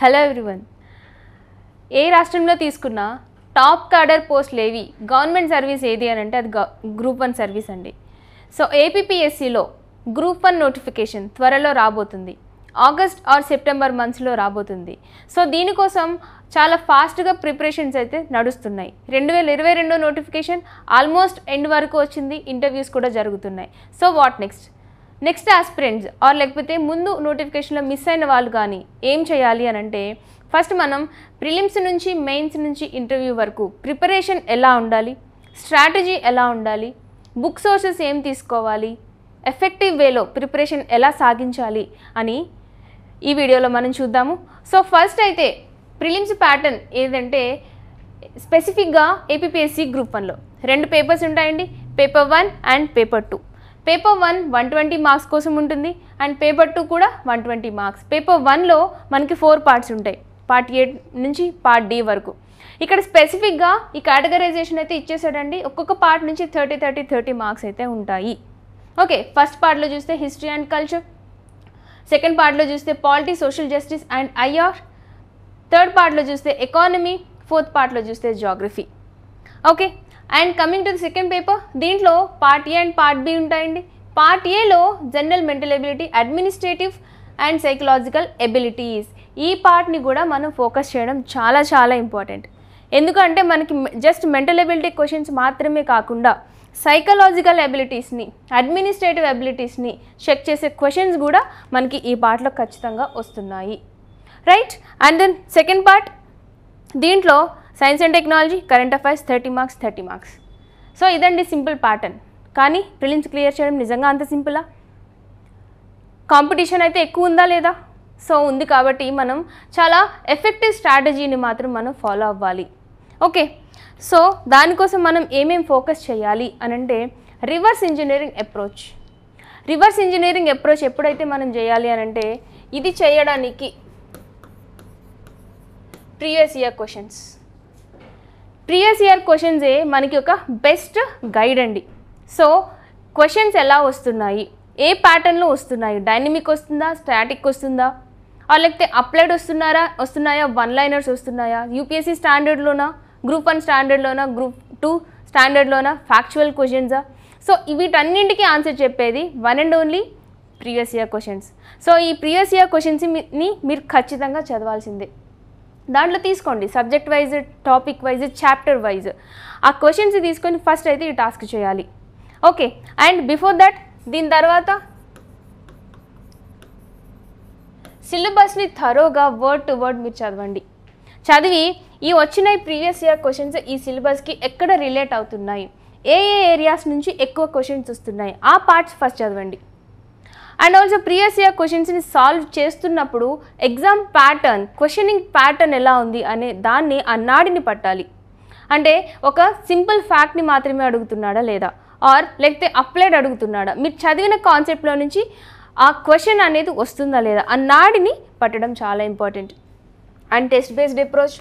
hello everyone ఏ రాష్ట్రంలో తీసుకున్నా టాప్ కాడర్ పోస్ట్ లేవి గవర్నమెంట్ సర్వీస్ ఏది అని అంటే అది గ్రూప్ వన్ సర్వీస్ అండి సో ఏపీఎస్సిలో గ్రూప్ వన్ నోటిఫికేషన్ త్వరలో రాబోతుంది ఆగస్ట్ ఆర్ సెప్టెంబర్ మంత్స్లో రాబోతుంది సో దీనికోసం చాలా ఫాస్ట్గా ప్రిపరేషన్స్ అయితే నడుస్తున్నాయి రెండు వేల ఇరవై రెండో నోటిఫికేషన్ ఆల్మోస్ట్ ఎండ్ వరకు వచ్చింది ఇంటర్వ్యూస్ కూడా జరుగుతున్నాయి so what next next aspirants or లేకపోతే ముందు నోటిఫికేషన్లో మిస్ అయిన వాళ్ళు కానీ ఏం చేయాలి అని అంటే ఫస్ట్ మనం ప్రిలిమ్స్ నుంచి మెయిన్స్ నుంచి ఇంటర్వ్యూ వరకు ప్రిపరేషన్ ఎలా ఉండాలి స్ట్రాటజీ ఎలా ఉండాలి బుక్ సోర్సెస్ ఏం తీసుకోవాలి ఎఫెక్టివ్ వేలో ప్రిపరేషన్ ఎలా సాగించాలి అని ఈ వీడియోలో మనం చూద్దాము సో ఫస్ట్ అయితే ప్రిలిమ్స్ ప్యాటర్న్ ఏదంటే స్పెసిఫిక్గా ఏపీపీఎస్సీ గ్రూప్ వన్లో రెండు పేపర్స్ ఉంటాయండి paper one and paper two paper one one twenty marks కోసం ఉంటుంది అండ్ పేపర్ టూ కూడా వన్ ట్వంటీ మార్క్స్ పేపర్ వన్లో మనకి ఫోర్ పార్ట్స్ ఉంటాయి పార్ట్ ఏ నుంచి పార్ట్ డి వరకు ఇక్కడ స్పెసిఫిక్గా ఈ కేటగరైజేషన్ అయితే ఇచ్చేసాడండి ఒక్కొక్క పార్ట్ నుంచి థర్టీ థర్టీ థర్టీ మార్క్స్ అయితే ఉంటాయి ఓకే ఫస్ట్ పార్ట్లో చూస్తే హిస్టరీ అండ్ కల్చర్ సెకండ్ పార్ట్లో చూస్తే polity social justice and IR third పార్ట్లో చూస్తే ఎకానమీ ఫోర్త్ పార్ట్లో చూస్తే geography okay and coming to the second paper దీంట్లో part A and part B ఉంటాయండి పార్ట్ ఏలో general mental ability administrative and psychological abilities ఈ పార్ట్ని కూడా మనం ఫోకస్ చేయడం చాలా చాలా ఇంపార్టెంట్ ఎందుకంటే మనకి జస్ట్ మెంటల్ ఎబిలిటీ క్వశ్చన్స్ మాత్రమే కాకుండా సైకలాజికల్ ఎబిలిటీస్ని అడ్మినిస్ట్రేటివ్ ఎబిలిటీస్ని చెక్ చేసే క్వశ్చన్స్ కూడా మనకి ఈ పార్ట్లో ఖచ్చితంగా వస్తున్నాయి right and then second part దీంట్లో science and technology current affairs thirty marks thirty marks so ఇదండి సింపుల్ ప్యాటర్న్ కానీ ప్రిలిమ్స్ క్లియర్ చేయడం నిజంగా అంత సింపులా కాంపిటీషన్ అయితే ఎక్కువ ఉందా లేదా సో ఉంది కాబట్టి మనం చాలా ఎఫెక్టివ్ స్ట్రాటజీని మాత్రం మనం ఫాలో అవ్వాలి ఓకే సో దానికోసం మనం ఏమేం ఫోకస్ చేయాలి అనంటే reverse engineering approach reverse engineering approach ఎప్పుడైతే మనం చేయాలి అని అంటే ఇది చేయడానికి previous year questions previous year క్వశ్చన్సే మనకి ఒక బెస్ట్ గైడ్ అండి సో క్వశ్చన్స్ ఎలా వస్తున్నాయి ఏ ప్యాటర్న్లో వస్తున్నాయి డైనమిక్ వస్తుందా స్టాటిక్ వస్తుందా లేకపోతే అప్లైడ్ వస్తున్నారా వస్తున్నాయా వన్ లైనర్స్ వస్తున్నాయా యూపీఎస్సీ స్టాండర్డ్లోనా గ్రూప్ వన్ స్టాండర్డ్లోనా గ్రూప్ టూ స్టాండర్డ్లోనా ఫ్యాక్చువల్ క్వశ్చన్సా సో వీటన్నింటికి ఆన్సర్ చెప్పేది one and only previous year questions so ఈ ప్రీవియస్ ఇయర్ క్వశ్చన్స్ని మీరు ఖచ్చితంగా చదవాల్సిందే దాంట్లో తీసుకోండి subject wise topic wise chapter wise ఆ క్వశ్చన్స్ తీసుకొని ఫస్ట్ అయితే ఈ టాస్క్ చేయాలి ఓకే అండ్ బిఫోర్ దట్ దీని తర్వాత సిలబస్ని థరోగా వర్డ్ టు వర్డ్ మీరు చదవండి చదివి ఈ వచ్చిన ప్రీవియస్ ఇయర్ క్వశ్చన్స్ ఈ సిలబస్కి ఎక్కడ రిలేట్ అవుతున్నాయి ఏ ఏ ఏరియాస్ నుంచి ఎక్కువ క్వశ్చన్స్ వస్తున్నాయి ఆ పార్ట్స్ ఫస్ట్ చదవండి అండ్ ఆల్సో ప్రీవియస్ ఇయర్ క్వశ్చన్స్ని సాల్వ్ చేస్తున్నప్పుడు ఎగ్జామ్ ప్యాటర్న్ క్వశ్చనింగ్ ప్యాటర్న్ ఎలా ఉంది అనే దాన్ని అన్నాడిని పట్టాలి అంటే ఒక సింపుల్ ఫ్యాక్ట్ని మాత్రమే అడుగుతున్నాడా లేదా ఆర్ లేకపోతే అప్లైడ్ అడుగుతున్నాడా మీరు చదివిన కాన్సెప్ట్లో నుంచి ఆ క్వశ్చన్ అనేది వస్తుందా లేదా అన్నాడిని పట్టడం చాలా important and test based approach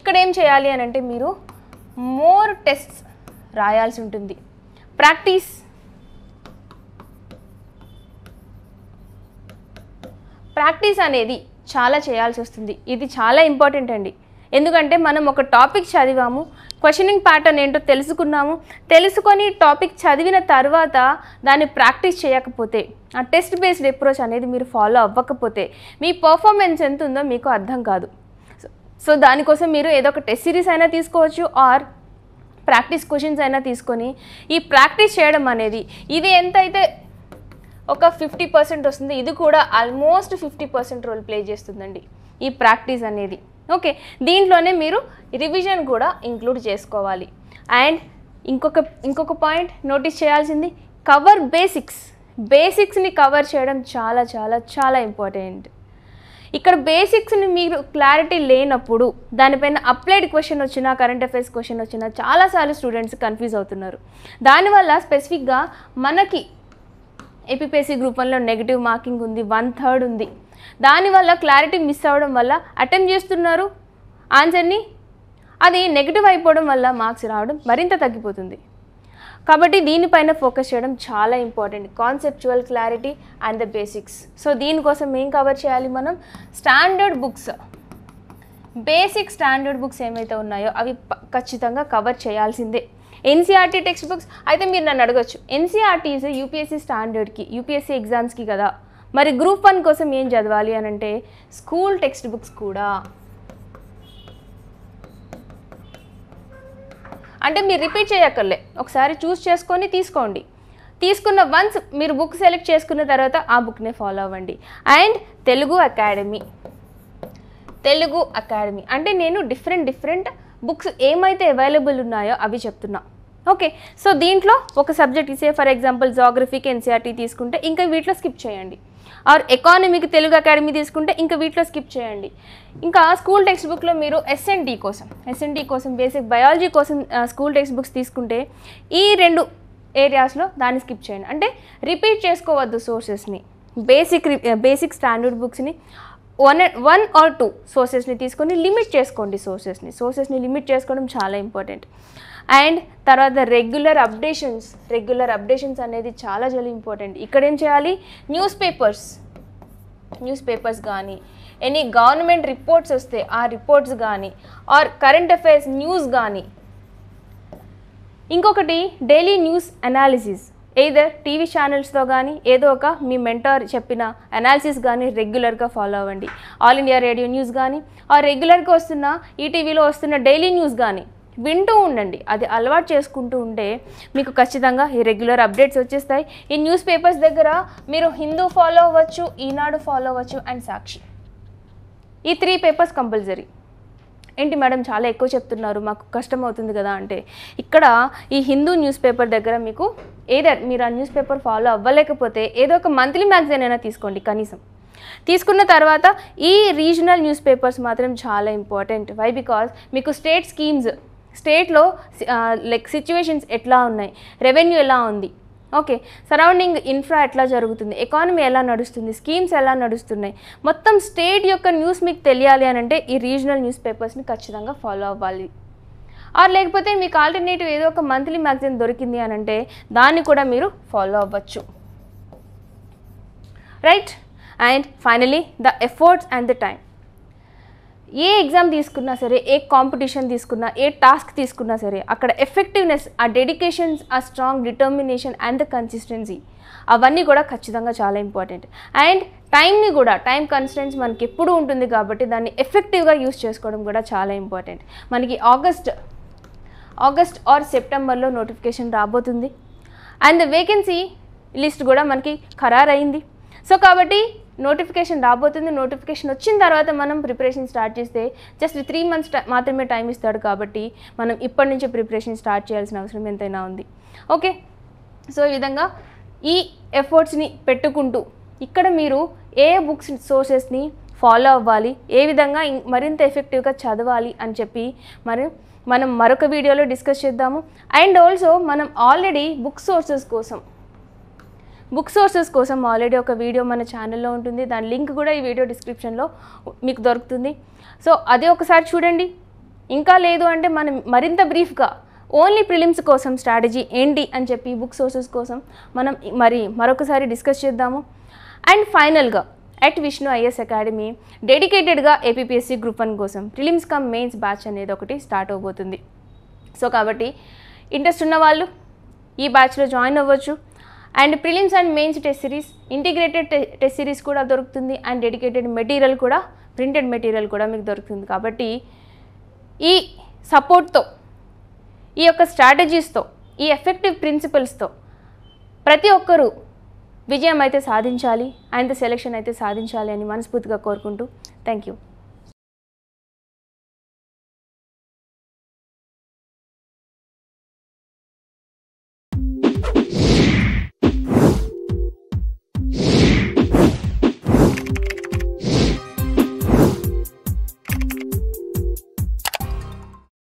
ఇక్కడ ఏం చేయాలి అని అంటే మీరు మోర్ టెస్ట్స్ రాయాల్సి ఉంటుంది ప్రాక్టీస్ ప్రాక్టీస్ అనేది చాలా చేయాల్సి వస్తుంది ఇది చాలా ఇంపార్టెంట్ అండి ఎందుకంటే మనం ఒక టాపిక్ చదివాము క్వశ్చనింగ్ ప్యాటర్న్ ఏంటో తెలుసుకున్నాము తెలుసుకొని టాపిక్ చదివిన తర్వాత దాన్ని ప్రాక్టీస్ చేయకపోతే ఆ టెస్ట్ బేస్డ్ అప్రోచ్ అనేది మీరు ఫాలో అవ్వకపోతే మీ పర్ఫార్మెన్స్ ఎంత ఉందో మీకు అర్థం కాదు సో దానికోసం మీరు ఏదో ఒక టెస్ట్ సిరీస్ అయినా తీసుకోవచ్చు ఆర్ ప్రాక్టీస్ క్వశ్చన్స్ అయినా తీసుకొని ఈ ప్రాక్టీస్ చేయడం అనేది ఇది ఎంతైతే ఒక ఫిఫ్టీ పర్సెంట్ వస్తుంది ఇది కూడా almost fifty percent role play చేస్తుందండి ఈ ప్రాక్టీస్ అనేది ఓకే దీంట్లోనే మీరు రివిజన్ కూడా ఇంక్లూడ్ చేసుకోవాలి అండ్ ఇంకొక ఇంకొక పాయింట్ నోటీస్ చేయాల్సింది కవర్ బేసిక్స్ బేసిక్స్ని కవర్ చేయడం చాలా చాలా చాలా ఇంపార్టెంట్ ఇక్కడ బేసిక్స్ని మీరు క్లారిటీ లేనప్పుడు దానిపైన అప్లైడ్ క్వశ్చన్ వచ్చినా కరెంట్ అఫైర్స్ క్వశ్చన్ వచ్చినా చాలాసార్లు స్టూడెంట్స్ కన్ఫ్యూజ్ అవుతున్నారు దానివల్ల స్పెసిఫిక్గా మనకి ఏపీపీఎస్సీ గ్రూప్ వన్లో నెగిటివ్ మార్కింగ్ ఉంది వన్ థర్డ్ ఉంది దానివల్ల క్లారిటీ మిస్ అవ్వడం వల్ల అటెంప్ట్ చేస్తున్నారు ఆన్సర్ని అది నెగిటివ్ అయిపోవడం వల్ల మార్క్స్ రావడం మరింత తగ్గిపోతుంది కాబట్టి దీనిపైన ఫోకస్ చేయడం చాలా important conceptual clarity and the basics so దీనికోసం ఏం కవర్ చేయాలి మనం standard books basic standard books ఏమైతే ఉన్నాయో అవి ఖచ్చితంగా కవర్ చేయాల్సిందే ఎన్సీఆర్టీ టెక్స్ట్ బుక్స్ అయితే మీరు నన్ను అడగచ్చు ఎన్సీఆర్టీస్ యూపీఎస్సీ స్టాండర్డ్కి యూపీఎస్సీ ఎగ్జామ్స్కి కదా మరి గ్రూప్ వన్ కోసం ఏం చదవాలి అని అంటే స్కూల్ టెక్స్ట్ బుక్స్ కూడా అంటే మీరు రిపీట్ చేయక్కర్లే ఒకసారి చూస్ చేసుకొని తీసుకోండి తీసుకున్న వన్స్ మీరు బుక్ సెలెక్ట్ చేసుకున్న తర్వాత ఆ బుక్నే ఫాలో అవ్వండి and Telugu academy Telugu academy అంటే నేను డిఫరెంట్ డిఫరెంట్ బుక్స్ ఏమైతే అవైలబుల్ ఉన్నాయో అవి చెప్తున్నా ఓకే సో దీంట్లో ఒక సబ్జెక్ట్ ఇసే ఫర్ ఎగ్జాంపుల్ జోగ్రఫీకి ఎన్సీఆర్టీ తీసుకుంటే ఇంకా వీటిలో స్కిప్ చేయండి ఆర్ ఎకానమీకి తెలుగు అకాడమీ తీసుకుంటే ఇంకా వీటిలో స్కిప్ చేయండి ఇంకా స్కూల్ టెక్స్ట్ బుక్లో మీరు ఎస్ఎన్డి కోసం ఎస్ఎన్డి కోసం బేసిక్ బయాలజీ కోసం స్కూల్ టెక్స్ట్ బుక్స్ తీసుకుంటే ఈ రెండు ఏరియాస్లో దాన్ని స్కిప్ చేయండి అంటే రిపీట్ చేసుకోవద్దు సోర్సెస్ని బేసిక్ బేసిక్ స్టాండర్డ్ బుక్స్ని వన్ వన్ ఆర్ టూ సోర్సెస్ని తీసుకొని లిమిట్ చేసుకోండి సోర్సెస్ని సోర్సెస్ని లిమిట్ చేసుకోవడం చాలా ఇంపార్టెంట్ అండ్ తర్వాత రెగ్యులర్ అప్డేషన్స్ రెగ్యులర్ అప్డేషన్స్ అనేది చాలా చాలా ఇంపార్టెంట్ ఇక్కడ ఏం చేయాలి న్యూస్ పేపర్స్ న్యూస్ పేపర్స్ కానీ ఎనీ గవర్నమెంట్ రిపోర్ట్స్ వస్తే ఆ రిపోర్ట్స్ కానీ ఆర్ కరెంట్ అఫైర్స్ న్యూస్ కానీ ఇంకొకటి daily news analysis either TV ఛానల్స్తో కానీ ఏదో ఒక మీ మెంటర్ చెప్పిన అనాలిసిస్ కానీ రెగ్యులర్గా ఫాలో అవ్వండి ఆల్ ఇండియా రేడియో న్యూస్ కానీ ఆ రెగ్యులర్గా వస్తున్న ఈటీవీలో e వస్తున్న డైలీ న్యూస్ కానీ వింటూ ఉండండి అది అలవాటు చేసుకుంటూ ఉంటే మీకు ఖచ్చితంగా ఈ రెగ్యులర్ అప్డేట్స్ వచ్చేస్తాయి ఈ న్యూస్ పేపర్స్ దగ్గర మీరు హిందూ ఫాలో అవ్వచ్చు ఈనాడు ఫాలో అవ్వచ్చు అండ్ సాక్షి ఈ త్రీ పేపర్స్ కంపల్సరీ ఏంటి మేడం చాలా ఎక్కువ చెప్తున్నారు మాకు కష్టం అవుతుంది కదా అంటే ఇక్కడ ఈ హిందూ న్యూస్ పేపర్ దగ్గర మీకు ఏదో మీరు ఆ న్యూస్ పేపర్ ఫాలో అవ్వలేకపోతే ఏదో ఒక మంత్లీ మ్యాగజైన్ అయినా తీసుకోండి కనీసం తీసుకున్న తర్వాత ఈ రీజనల్ న్యూస్ పేపర్స్ మాత్రం చాలా ఇంపార్టెంట్ వై బికాస్ మీకు స్టేట్ స్కీమ్స్ స్టేట్లో లైక్ సిచ్యువేషన్స్ ఎట్లా ఉన్నాయి రెవెన్యూ ఎలా ఉంది ఓకే సరౌండింగ్ ఇన్ఫ్రా ఎట్లా జరుగుతుంది ఎకానమీ ఎలా నడుస్తుంది స్కీమ్స్ ఎలా నడుస్తున్నాయి మొత్తం స్టేట్ యొక్క న్యూస్ మీకు తెలియాలి అని అంటే ఈ రీజనల్ న్యూస్ పేపర్స్ని ఖచ్చితంగా ఫాలో అవ్వాలి ఆర్ లేకపోతే మీకు ఆల్టర్నేటివ్ ఏదో ఒక మంత్లీ మ్యాగజైన్ దొరికింది అని అంటే దాన్ని కూడా మీరు ఫాలో అవ్వచ్చు right and finally the efforts and the time ఏ ఎగ్జామ్ తీసుకున్నా సరే ఏ కాంపిటీషన్ తీసుకున్నా ఏ టాస్క్ తీసుకున్నా సరే అక్కడ ఎఫెక్టివ్నెస్ ఆ డెడికేషన్స్ ఆ strong determination and the consistency అవన్నీ కూడా ఖచ్చితంగా చాలా ఇంపార్టెంట్ అండ్ టైంని కూడా టైం కన్స్టెన్స్ మనకి ఎప్పుడు ఉంటుంది కాబట్టి దాన్ని ఎఫెక్టివ్గా యూస్ చేసుకోవడం కూడా చాలా ఇంపార్టెంట్ మనకి ఆగస్ట్ ఆగస్ట్ ఆర్ సెప్టెంబర్లో నోటిఫికేషన్ రాబోతుంది అండ్ వేకెన్సీ లిస్ట్ కూడా మనకి ఖరారు అయింది సో కాబట్టి నోటిఫికేషన్ రాబోతుంది నోటిఫికేషన్ వచ్చిన తర్వాత మనం ప్రిపరేషన్ స్టార్ట్ చేస్తే జస్ట్ త్రీ మంత్స్ మాత్రమే టైం ఇస్తాడు కాబట్టి మనం ఇప్పటి నుంచే ప్రిపరేషన్ స్టార్ట్ చేయాల్సిన అవసరం ఎంతైనా ఉంది ఓకే సో ఈ విధంగా ఈ ఎఫర్ట్స్ని పెట్టుకుంటూ ఇక్కడ మీరు ఏ బుక్స్ సోర్సెస్ని ఫాలో అవ్వాలి ఏ విధంగా మరింత ఎఫెక్టివ్గా చదవాలి అని చెప్పి మరి మనం మరొక వీడియోలో డిస్కస్ చేద్దాము అండ్ ఆల్సో మనం ఆల్రెడీ బుక్ సోర్సెస్ కోసం బుక్ సోర్సెస్ కోసం ఆల్రెడీ ఒక వీడియో మన ఛానల్లో ఉంటుంది దాని లింక్ కూడా ఈ వీడియో డిస్క్రిప్షన్లో మీకు దొరుకుతుంది సో అది ఒకసారి చూడండి ఇంకా లేదు అంటే మనం మరింత బ్రీఫ్గా ఓన్లీ ప్రిలిమ్స్ కోసం స్ట్రాటజీ ఏంటి అని చెప్పి బుక్ సోర్సెస్ కోసం మనం మరి మరొకసారి డిస్కస్ చేద్దాము అండ్ ఫైనల్గా అట్ విష్ణు ఐఎస్ అకాడమీ డెడికేటెడ్గా ఏపీపీఎస్సీ గ్రూప్ వన్ కోసం ప్రిలిమ్స్ కమ్ మెయిన్స్ బ్యాచ్ అనేది ఒకటి స్టార్ట్ అవబోతుంది సో కాబట్టి ఇంట్రెస్ట్ ఉన్న వాళ్ళు ఈ బ్యాచ్లో జాయిన్ అవ్వచ్చు and prelims and mains test series integrated test series కూడా దొరుకుతుంది అండ్ డెడికేటెడ్ మెటీరియల్ కూడా ప్రింటెడ్ మెటీరియల్ కూడా మీకు దొరుకుతుంది కాబట్టి ఈ సపోర్ట్తో ఈ యొక్క స్ట్రాటజీస్తో ఈ ఎఫెక్టివ్ ప్రిన్సిపల్స్తో ప్రతి ఒక్కరూ విజయం అయితే సాధించాలి అండ్ సెలెక్షన్ అయితే సాధించాలి అని మనస్ఫూర్తిగా కోరుకుంటూ థ్యాంక్ యూ